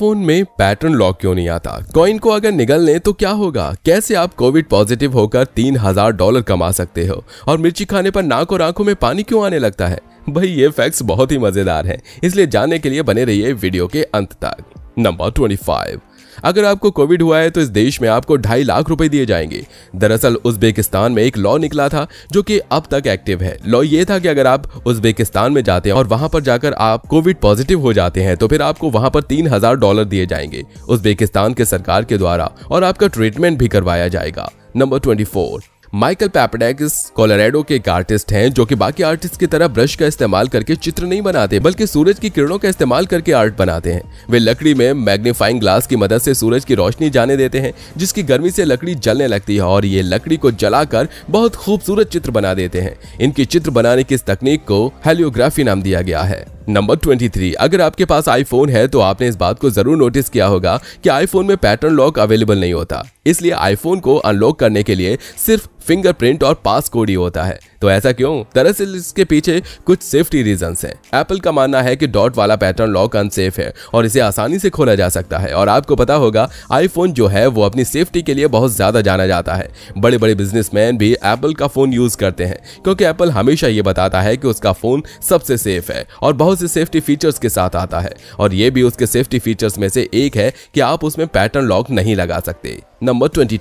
phone में pattern lock क्यों नहीं आता कॉइन को अगर निगल ले तो क्या होगा कैसे आप कोविड पॉजिटिव होकर तीन हजार डॉलर कमा सकते हो और मिर्ची खाने पर नाक और आंखों में पानी क्यों आने लगता है भाई ये फैक्ट्स बहुत ही मजेदार हैं इसलिए जानने के लिए बने रहिए वीडियो के अंत तक नंबर ट्वेंटी फाइव अगर आपको कोविड हुआ है तो इस देश में आपको ढाई लाख रुपए दिए जाएंगे दरअसल उज्बेकिस्तान में एक लॉ निकला था जो कि अब तक एक्टिव है लॉ ये था कि अगर आप उज्बेकिस्तान में जाते हैं और वहां पर जाकर आप कोविड पॉजिटिव हो जाते हैं तो फिर आपको वहां पर तीन हजार डॉलर दिए जाएंगे उज्बेकिस्तान के सरकार के द्वारा और आपका ट्रीटमेंट भी करवाया जाएगा नंबर ट्वेंटी माइकल पैपडेक्स कोलोराडो के एक आर्टिस्ट हैं जो कि बाकी आर्टिस्ट की तरह ब्रश का इस्तेमाल करके चित्र नहीं बनाते बल्कि सूरज की किरणों का इस्तेमाल करके आर्ट बनाते हैं वे लकड़ी में मैग्नीफाइंग ग्लास की मदद से सूरज की रोशनी जाने देते हैं जिसकी गर्मी से लकड़ी जलने लगती है और ये लकड़ी को जलाकर बहुत खूबसूरत चित्र बना देते हैं इनकी चित्र बनाने की इस तकनीक को हेलियोग्राफी नाम दिया गया है नंबर 23 अगर आपके पास आईफोन है तो आपने इस बात को जरूर नोटिस किया होगा कि आईफोन में पैटर्न लॉक अवेलेबल नहीं होता इसलिए आईफोन को अनलॉक करने के लिए सिर्फ फिंगरप्रिंट और पास कोड ही होता है तो ऐसा क्यों दरअसल इसके पीछे कुछ सेफ्टी रीजन है एप्पल का मानना है कि डॉट वाला पैटर्न लॉक अनसेफ है और इसे आसानी से खोला जा सकता है और आपको पता होगा आईफोन जो है वो अपनी सेफ्टी के लिए बहुत ज्यादा जाना जाता है बड़े बड़े बिजनेसमैन भी एप्पल का फोन यूज करते हैं क्योंकि एप्पल हमेशा ये बताता है कि उसका फोन सबसे सेफ है और बहुत से सेफ्टी फीचर्स के साथ आता है और ये भी उसके सेफ्टी फीचर्स में से एक है कि आप उसमें पैटर्न लॉक नहीं लगा सकते नंबर ट्वेंटी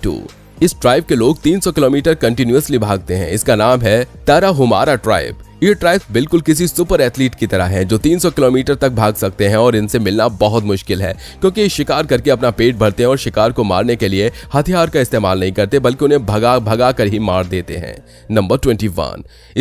इस ट्राइब के लोग 300 किलोमीटर कंटिन्यूसली भागते हैं इसका नाम है तारा हुमारा ट्राइब ये ट्राइब्स बिल्कुल किसी सुपर एथलीट की तरह हैं जो 300 किलोमीटर तक भाग सकते हैं और इनसे मिलना बहुत मुश्किल है क्योंकि शिकार करके अपना पेट भरते हैं और शिकार को मारने के लिए हथियार का इस्तेमाल नहीं करते बल्कि उन्हें भगा भगा कर ही मार देते हैं नंबर ट्वेंटी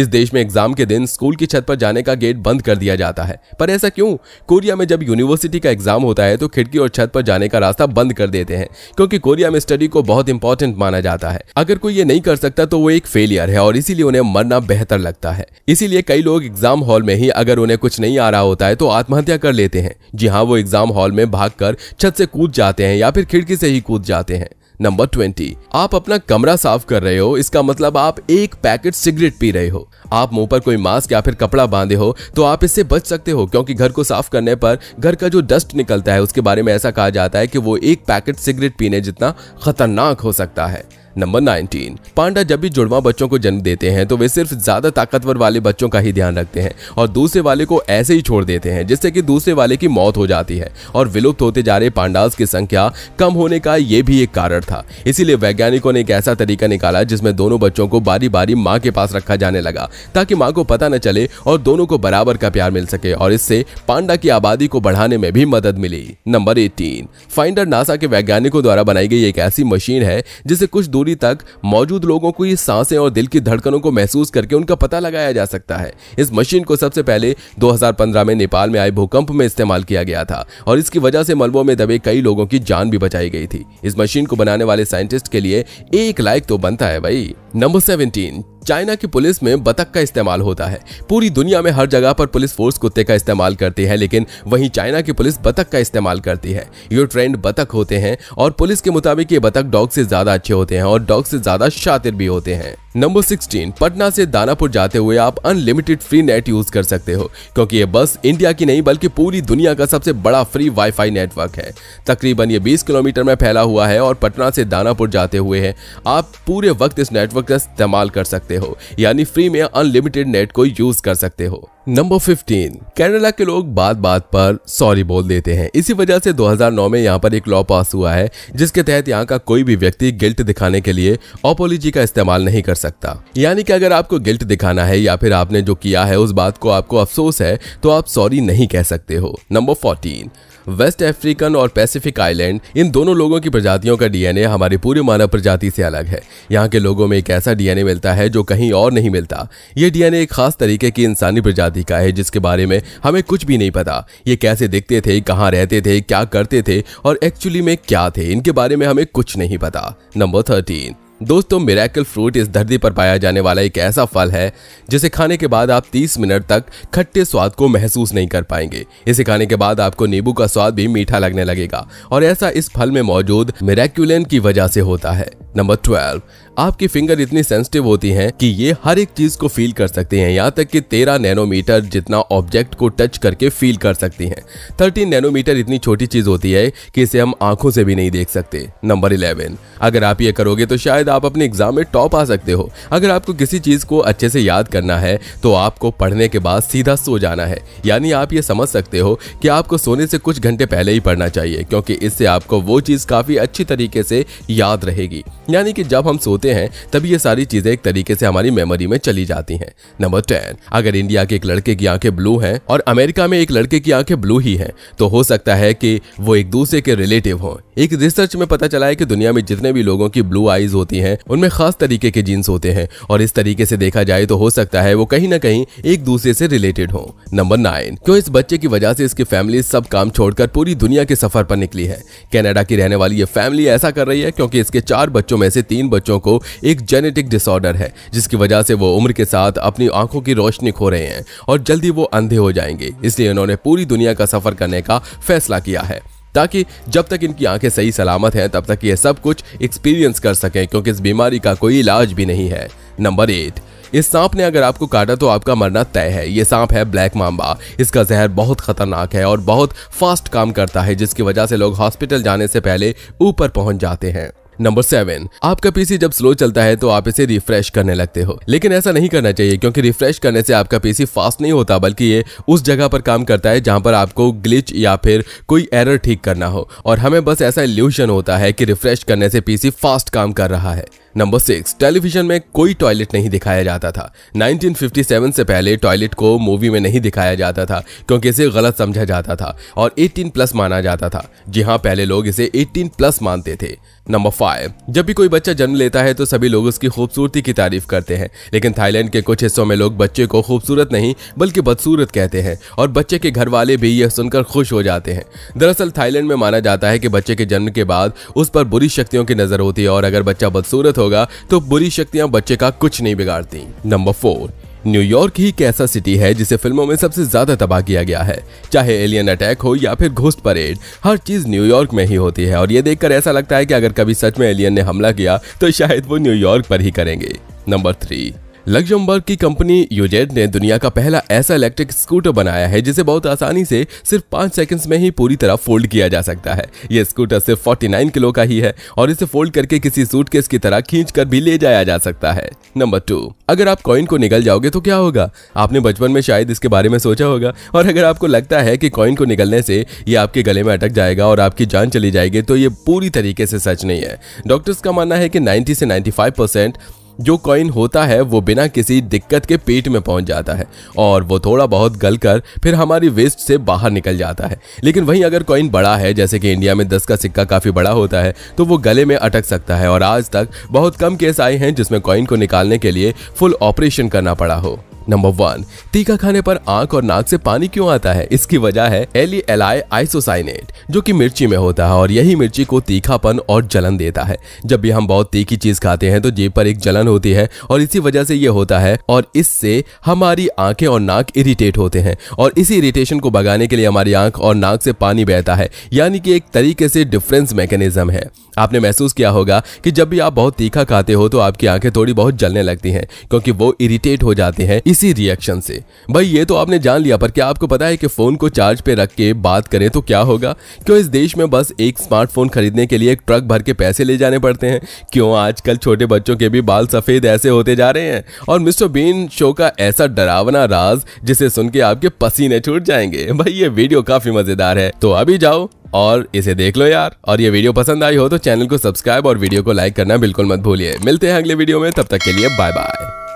इस देश में एग्जाम के दिन स्कूल की छत पर जाने का गेट बंद कर दिया जाता है पर ऐसा क्यों कोरिया में जब यूनिवर्सिटी का एग्जाम होता है तो खिड़की और छत पर जाने का रास्ता बंद कर देते हैं क्योंकि कोरिया में स्टडी को बहुत इंपॉर्टेंट माना जाता है अगर कोई ये नहीं कर सकता तो वो एक फेलियर है और इसीलिए उन्हें मरना बेहतर लगता है इसी इसीलिए कई लोग एग्जाम हॉल में ही अगर उन्हें कुछ नहीं आ रहा होता है तो आत्महत्या कर लेते हैं जी हाँ वो एग्जाम हॉल में भाग छत से कूद जाते हैं या फिर खिड़की से ही कूद जाते हैं नंबर ट्वेंटी आप अपना कमरा साफ कर रहे हो इसका मतलब आप एक पैकेट सिगरेट पी रहे हो आप मुंह पर कोई मास्क या फिर कपड़ा बांधे हो तो आप इससे बच सकते हो क्योंकि घर को साफ करने पर घर का जो डस्ट निकलता है उसके बारे में ऐसा कहा जाता है कि वो एक पैकेट सिगरेट पीने जितना खतरनाक हो सकता है नंबर 19 पांडा जब भी जुड़वा बच्चों को जन्म देते हैं तो वे सिर्फ ज्यादा ताकतवर वाले बच्चों का ही ध्यान रखते हैं और दूसरे वाले को ऐसे ही छोड़ देते हैं जिससे कि दूसरे वाले की मौत हो जाती है और विलुप्त होते जा रहे पांडास की संख्या कम होने का ये भी एक कारण था इसीलिए वैज्ञानिकों ने एक ऐसा तरीका निकाला जिसमें दोनों बच्चों को बारी बारी माँ के पास रखा जाने लगा ताकि माँ को पता न चले और दोनों को बराबर का प्यार मिल सके और इससे पांडा की आबादी को बढ़ाने में भी मदद मिली नंबर एटीन फाइंडर नासा के वैज्ञानिकों द्वारा बनाई गई एक ऐसी मशीन है जिसे कुछ दूरी दूरी तक मौजूद लोगों को ये सांसें और दिल की धड़कनों को महसूस करके उनका पता लगाया जा सकता है इस मशीन को सबसे पहले 2015 में नेपाल में आए भूकंप में इस्तेमाल किया गया था और इसकी वजह से मलबों में दबे कई लोगों की जान भी बचाई गई थी इस मशीन को बनाने वाले साइंटिस्ट के लिए एक लाइक तो बनता है भाई नंबर सेवेंटीन चाइना की पुलिस में बतख का इस्तेमाल होता है पूरी दुनिया में हर जगह पर पुलिस फोर्स कुत्ते का इस्तेमाल करती है लेकिन वहीं चाइना की पुलिस बतख का इस्तेमाल करती है ये ट्रेंड बतख होते हैं और पुलिस के मुताबिक ये बतख डॉग से ज्यादा अच्छे होते हैं और डॉग से ज्यादा शातिर भी होते हैं नंबर 16 पटना से दानापुर जाते हुए आप अनलिमिटेड फ्री नेट यूज कर सकते हो क्योंकि ये बस इंडिया की नहीं बल्कि पूरी दुनिया का सबसे बड़ा फ्री वाईफाई नेटवर्क है तकरीबन ये 20 किलोमीटर में फैला हुआ है और पटना से दानापुर जाते हुए है आप पूरे वक्त इस नेटवर्क का इस्तेमाल कर सकते हो यानी फ्री में अनलिमिटेड नेट को यूज कर सकते हो नंबर 15 कैनेडा के लोग बात बात पर सॉरी बोल देते हैं इसी वजह से 2009 में यहाँ पर एक लॉ पास हुआ है जिसके तहत यहाँ का कोई भी व्यक्ति गिल्ट दिखाने के लिए ओपोलॉजी का इस्तेमाल नहीं कर सकता यानी कि अगर आपको गिल्ट दिखाना है या फिर आपने जो किया है उस बात को आपको अफसोस है तो आप सॉरी नहीं कह सकते हो नंबर फोर्टीन वेस्ट अफ्रीकन और पैसिफिक आइलैंड इन दोनों लोगों की प्रजातियों का डीएनए हमारी पूरी मानव प्रजाति से अलग है यहाँ के लोगों में एक ऐसा डीएनए मिलता है जो कहीं और नहीं मिलता ये डीएनए एक खास तरीके की इंसानी प्रजाति का है जिसके बारे में हमें कुछ भी नहीं पता ये कैसे दिखते थे कहाँ रहते थे क्या करते थे और एक्चुअली में क्या थे इनके बारे में हमें कुछ नहीं पता नंबर थर्टीन दोस्तों मेरेकल फ्रूट इस धरती पर पाया जाने वाला एक ऐसा फल है जिसे खाने के बाद आप 30 मिनट तक खट्टे स्वाद को महसूस नहीं कर पाएंगे इसे खाने के बाद आपको नींबू का स्वाद भी मीठा लगने लगेगा और ऐसा इस फल में मौजूद मेरेक्यूलिन की वजह से होता है नंबर ट्वेल्व आपकी फिंगर इतनी सेंसिटिव होती है कि ये हर एक चीज को फील कर सकती हैं यहाँ तक कि तेरह नैनोमीटर जितना ऑब्जेक्ट को टच करके फील कर सकती है थर्टीन नैनोमीटर इतनी छोटी चीज होती है कि इसे हम आंखों से भी नहीं देख सकते नंबर इलेवन अगर आप ये करोगे तो शायद आप अपने एग्जाम में टॉप आ सकते हो अगर आपको किसी चीज को अच्छे से याद करना है तो आपको पढ़ने के बाद सीधा सो जाना है यानी आप ये समझ सकते हो कि आपको सोने से कुछ घंटे पहले ही पढ़ना चाहिए क्योंकि इससे आपको वो चीज काफी अच्छी तरीके से याद रहेगी यानी कि जब हम सोते होते हैं तभी ये सारी चीजें एक तरीके से हमारी मेमोरी में चली जाती है नंबर टेन अगर इंडिया के एक लड़के की आंखें ब्लू है और अमेरिका में एक लड़के की आंखें ब्लू ही है तो हो सकता है कि वो एक दूसरे के रिलेटिव हों एक रिसर्च में पता चला है कि दुनिया में जितने भी लोगों की ब्लू आईज होती हैं उनमें खास तरीके के जीन्स होते हैं और इस तरीके से देखा जाए तो हो सकता है वो कहीं ना कहीं एक दूसरे से रिलेटेड हो नंबर नाइन क्यों इस बच्चे की वजह से इसकी फैमिली सब काम छोड़कर पूरी दुनिया के सफर पर निकली है कनाडा की रहने वाली ये फैमिली ऐसा कर रही है क्योंकि इसके चार बच्चों में से तीन बच्चों को को एक जेनेटिक डिसऑर्डर है जिसकी वजह से वो उम्र के साथ अपनी आंखों की रोशनी खो रहे हैं और जल्दी वो अंधे हो जाएंगे इसलिए उन्होंने पूरी दुनिया का सफर करने का फैसला किया है ताकि जब तक इनकी आंखें सही सलामत हैं तब तक ये सब कुछ एक्सपीरियंस कर सकें क्योंकि इस बीमारी का कोई इलाज भी नहीं है नंबर एट इस सांप ने अगर आपको काटा तो आपका मरना तय है ये सांप है ब्लैक मांबा इसका जहर बहुत खतरनाक है और बहुत फास्ट काम करता है जिसकी वजह से लोग हॉस्पिटल जाने से पहले ऊपर पहुंच जाते हैं नंबर सेवन आपका पीसी जब स्लो चलता है तो आप इसे रिफ्रेश करने लगते हो लेकिन ऐसा नहीं करना चाहिए क्योंकि रिफ्रेश करने से आपका पीसी फास्ट नहीं होता बल्कि ये उस जगह पर काम करता है जहां पर आपको ग्लिच या फिर कोई एरर ठीक करना हो और हमें बस ऐसा इल्यूशन होता है कि रिफ्रेश करने से पीसी फास्ट काम कर रहा है नंबर सिक्स टेलीविजन में कोई टॉयलेट नहीं दिखाया जाता था 1957 से पहले टॉयलेट को मूवी में नहीं दिखाया जाता था क्योंकि इसे गलत समझा जाता था और 18 प्लस माना जाता था जी हाँ पहले लोग इसे 18 प्लस मानते थे नंबर फाइव जब भी कोई बच्चा जन्म लेता है तो सभी लोग उसकी खूबसूरती की तारीफ करते हैं लेकिन थाईलैंड के कुछ हिस्सों में लोग बच्चे को खूबसूरत नहीं बल्कि बदसूरत कहते हैं और बच्चे के घर वाले भी यह सुनकर खुश हो जाते हैं दरअसल थाईलैंड में माना जाता है कि बच्चे के जन्म के बाद उस पर बुरी शक्तियों की नजर होती है और अगर बच्चा बदसूरत हो होगा तो बुरी शक्तियां बच्चे का कुछ नहीं बिगाड़ती नंबर फोर न्यूयॉर्क ही एक ऐसा सिटी है जिसे फिल्मों में सबसे ज्यादा तबाह किया गया है चाहे एलियन अटैक हो या फिर घोस्ट परेड हर चीज न्यूयॉर्क में ही होती है और ये देखकर ऐसा लगता है कि अगर कभी सच में एलियन ने हमला किया तो शायद वो न्यूयॉर्क पर ही करेंगे नंबर थ्री लग्जमबर्ग की कंपनी यूजेड ने दुनिया का पहला ऐसा इलेक्ट्रिक स्कूटर बनाया है जिसे बहुत आसानी से सिर्फ पांच सेकंड्स में ही पूरी तरह फोल्ड किया जा सकता है यह स्कूटर सिर्फ 49 किलो का ही है और इसे फोल्ड करके किसी सूटकेस की तरह खींच कर भी ले जाया जा सकता है नंबर टू अगर आप कॉइन को निकल जाओगे तो क्या होगा आपने बचपन में शायद इसके बारे में सोचा होगा और अगर आपको लगता है कि कॉइन को निकलने से ये आपके गले में अटक जाएगा और आपकी जान चली जाएगी तो ये पूरी तरीके से सच नहीं है डॉक्टर्स का मानना है कि नाइन्टी से नाइन्टी परसेंट जो कॉइन होता है वो बिना किसी दिक्कत के पेट में पहुंच जाता है और वो थोड़ा बहुत गल कर फिर हमारी वेस्ट से बाहर निकल जाता है लेकिन वहीं अगर कॉइन बड़ा है जैसे कि इंडिया में दस का सिक्का काफी बड़ा होता है तो वो गले में अटक सकता है और आज तक बहुत कम केस आए हैं जिसमें कॉइन को निकालने के लिए फुल ऑपरेशन करना पड़ा हो नंबर वन तीखा खाने पर आंख और नाक से पानी क्यों आता है इसकी वजह है एली एलाई आइसोसाइनेट जो कि मिर्ची में होता है और यही मिर्ची को तीखापन और जलन देता है जब भी हम बहुत तीखी चीज खाते हैं तो जेब पर एक जलन होती है और इसी वजह से ये होता है और इससे हमारी आंखें और नाक इरिटेट होते हैं और इसी इरिटेशन को भगाने के लिए हमारी आंख और नाक से पानी बहता है यानी कि एक तरीके से डिफरेंस मैकेनिज्म है आपने महसूस किया होगा कि जब भी आप बहुत तीखा खाते हो तो आपकी आंखें थोड़ी बहुत जलने लगती हैं क्योंकि वो इरिटेट हो जाते हैं इसी रिएक्शन से भाई ये तो आपने जान लिया पर क्या आपको पता है कि फोन को चार्ज पे रख के बात करें तो क्या होगा क्यों इस देश में बस एक स्मार्टफोन खरीदने के लिए एक ट्रक भर के पैसे ले जाने पड़ते हैं क्यों आजकल छोटे बच्चों के भी बाल सफेद ऐसे होते जा रहे हैं और मिस्टर बीन शो का ऐसा डरावना राज जिसे सुन के आपके पसीने छूट जाएंगे भाई ये वीडियो काफी मजेदार है तो अभी जाओ और इसे देख लो यार और ये वीडियो पसंद आई हो तो चैनल को सब्सक्राइब और वीडियो को लाइक करना बिल्कुल मत भूलिए मिलते हैं अगले वीडियो में तब तक के लिए बाय बाय